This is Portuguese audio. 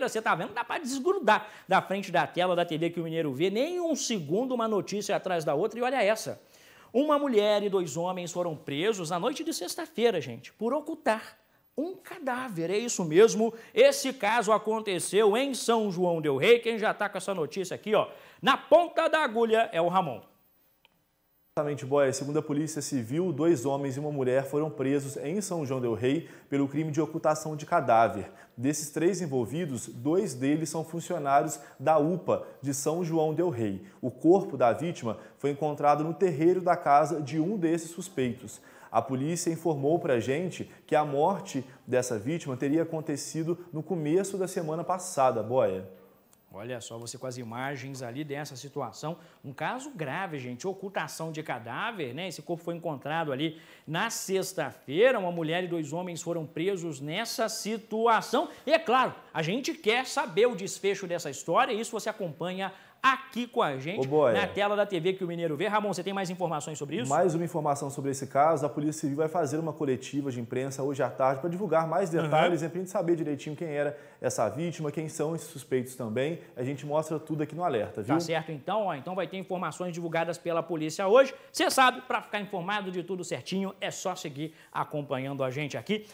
você está vendo, dá para desgrudar da frente da tela da TV que o mineiro vê, nem um segundo uma notícia atrás da outra, e olha essa. Uma mulher e dois homens foram presos na noite de sexta-feira, gente, por ocultar um cadáver. É isso mesmo. Esse caso aconteceu em São João del Rei. Quem já está com essa notícia aqui, ó, na ponta da agulha é o Ramon. Exatamente, Boia. Segundo a Polícia Civil, dois homens e uma mulher foram presos em São João del Rei pelo crime de ocultação de cadáver. Desses três envolvidos, dois deles são funcionários da UPA de São João del Rei. O corpo da vítima foi encontrado no terreiro da casa de um desses suspeitos. A polícia informou para a gente que a morte dessa vítima teria acontecido no começo da semana passada, Boia. Olha só você com as imagens ali dessa situação. Um caso grave, gente. Ocultação de cadáver, né? Esse corpo foi encontrado ali na sexta-feira. Uma mulher e dois homens foram presos nessa situação. E é claro, a gente quer saber o desfecho dessa história isso você acompanha aqui com a gente Ô, na tela da TV que o Mineiro vê. Ramon, você tem mais informações sobre isso? Mais uma informação sobre esse caso. A Polícia Civil vai fazer uma coletiva de imprensa hoje à tarde para divulgar mais detalhes, uhum. né, para a gente saber direitinho quem era essa vítima, quem são esses suspeitos também. A gente mostra tudo aqui no Alerta, tá viu? Tá certo, então. Ó, então vai ter informações divulgadas pela polícia hoje. Você sabe, para ficar informado de tudo certinho, é só seguir acompanhando a gente aqui.